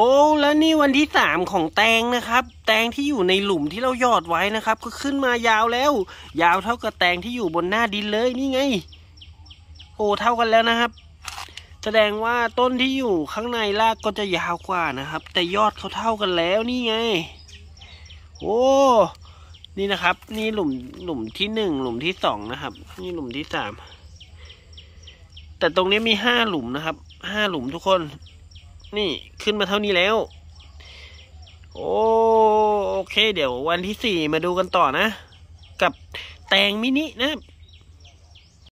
โหแล้วนี่วันที่สามของแตงนะครับ แตงที่อยู่ในหลุมที่เราหยอดไว้นะครับ ก็ขึ้นมายาวแล้ว ยาวเท่ากับแตงที่อยู่บนหน้าดินเลย นี่ไงโอ้เท่ากันแล้วนะครับ แสดงว่าต้นที่อยู่ข้างในรากก็จะยาวกว่านะครับ แต่ยอดเขาเท่ากันแล้ว นี่ไง โอ้นี่นะครับ นี่หลุมหลุมที่หนึ่งหลุมที่สองนะครับ นี่หลุมที่สามแต่ตรงนี้มีห้าหลุมนะครับห้าหลุมทุกคนนี่ขึ้นมาเท่านี้แล้ว โอเคเดี๋ยววันที่สี่มาดูกันต่อนะ กับแตงมินินะ